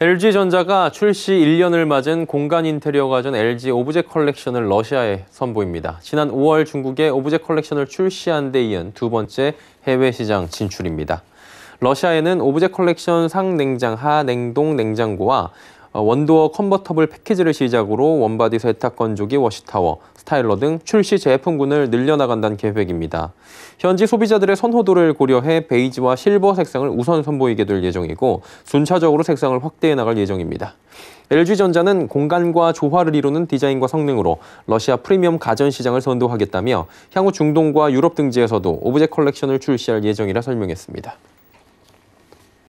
LG전자가 출시 1년을 맞은 공간 인테리어 가전 LG 오브제 컬렉션을 러시아에 선보입니다. 지난 5월 중국에 오브제 컬렉션을 출시한 데 이은 두 번째 해외 시장 진출입니다. 러시아에는 오브제 컬렉션 상냉장, 하냉동 냉장고와 원도어 컨버터블 패키지를 시작으로 원바디 세탁 건조기, 워시타워, 스타일러 등 출시 제품군을 늘려나간다는 계획입니다. 현지 소비자들의 선호도를 고려해 베이지와 실버 색상을 우선 선보이게 될 예정이고 순차적으로 색상을 확대해 나갈 예정입니다. LG전자는 공간과 조화를 이루는 디자인과 성능으로 러시아 프리미엄 가전시장을 선도하겠다며 향후 중동과 유럽 등지에서도 오브젝 컬렉션을 출시할 예정이라 설명했습니다.